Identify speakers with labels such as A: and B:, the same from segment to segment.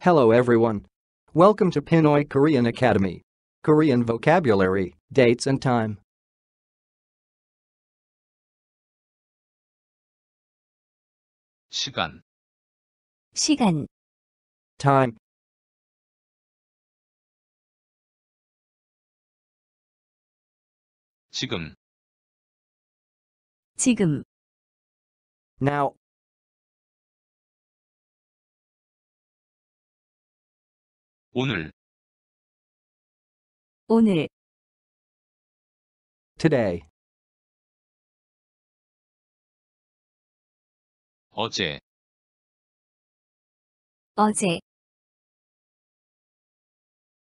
A: Hello everyone. Welcome to Pinoy Korean Academy. Korean vocabulary, dates and time. 시간 시간 time 지금 지금 now 오늘 오늘 today 어제 어제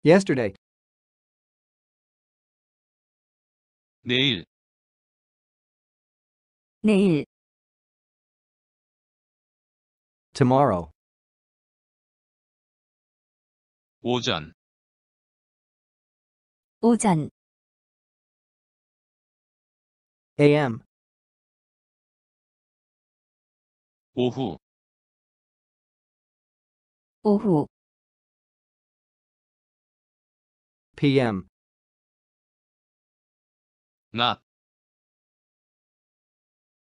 A: yesterday 내일 내일 tomorrow 오전 오전 am 오후 오후 pm not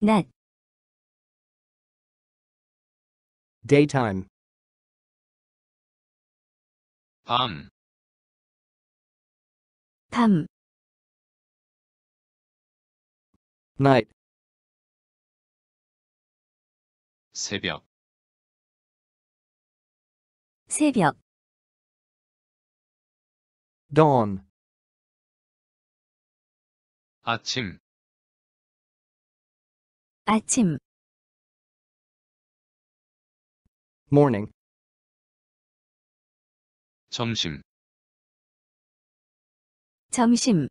A: net daytime 밤밤 night 새벽 새벽 dawn 아침 아침 morning 점심 점심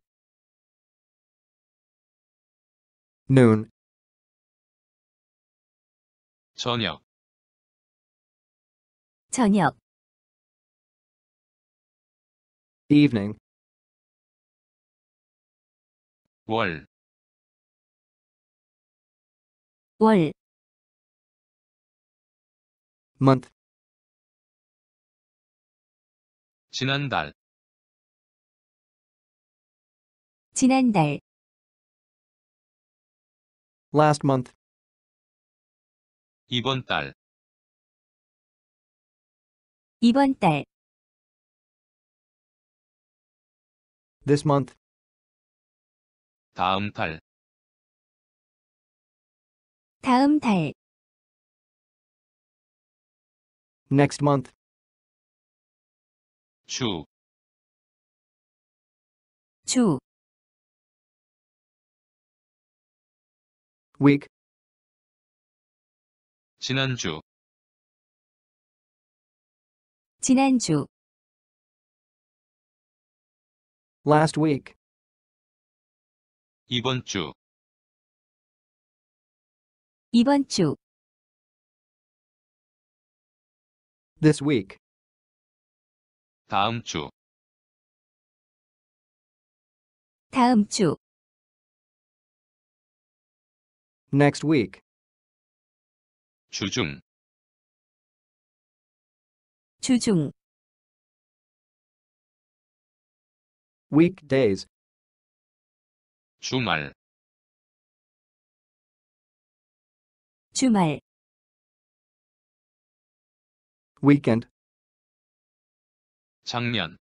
A: noon 저녁 저녁 evening 월, 월, month, 지난달, 지난달, last month, 이번 달, 이번 달, this month, 다음 달 다음 달 next month 주, week 지난주, 지난주, last week 이번 주 이번 주 this week 다음 주 다음 주 next week 주중 주중 weekdays 주말 주말 weekend 작년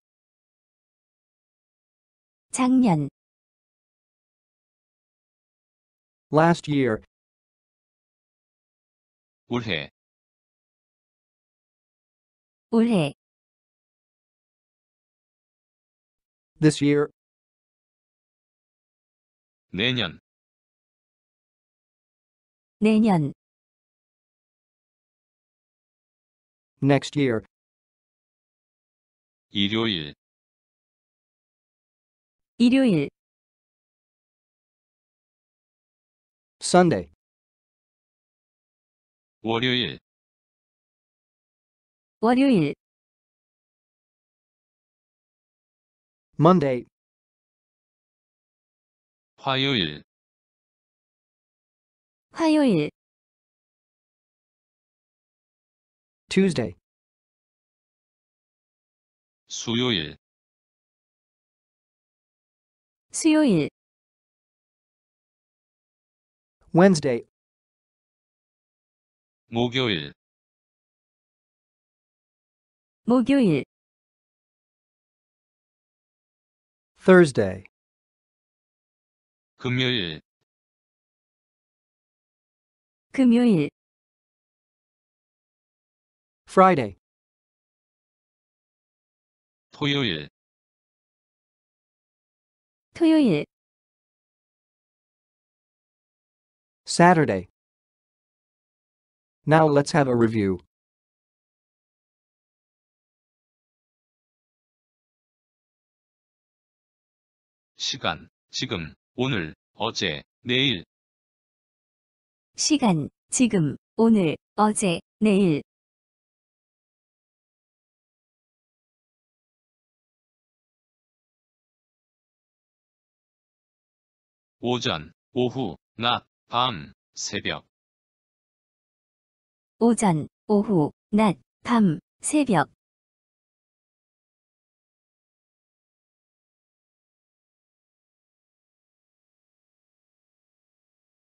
A: 작년 last year 올해 올해 this year 내년 내년 next year 일요일 일요일 Sunday 월요일 월요일 Monday 화요일 화요일 Tuesday, 수요일 수요일 Wednesday, 목요일 목요일 Thursday, 금요일 금요일 Friday, 토요일 토요일 Saturday. Now let's have a review. 시간 지금 오늘, 어제, 내일. 시간, 지금, 오늘, 어제, 내일. 오전, 오후, 낮, 밤, 새벽. 오전, 오후, 낮, 밤, 새벽.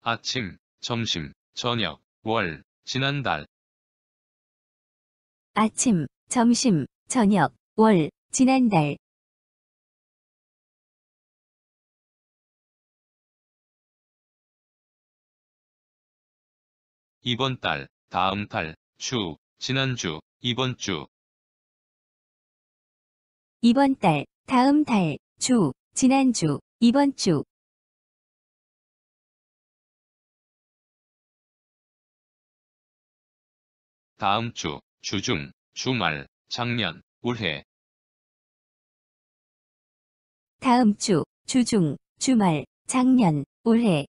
A: 아침, 점심, 저녁, 월, 지난달. 아침, 점심, 저녁, 월, 지난달. 이번 달, 다음 달, 주, 지난주, 이번 주. 이번 달, 다음 달, 주, 지난주, 이번 주. 다음 주, 주중, 주말, 작년, 올해 다음 주, 주중, 주말, 작년, 올해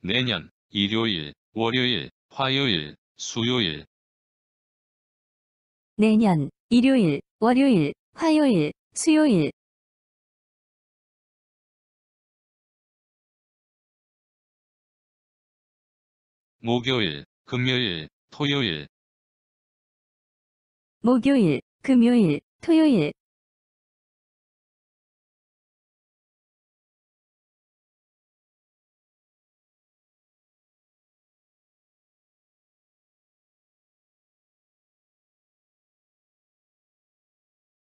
A: 내년, 일요일, 월요일, 화요일, 수요일 내년, 일요일, 월요일, 화요일, 수요일 목요일, 금요일, 토요일 목요일, 금요일, 토요일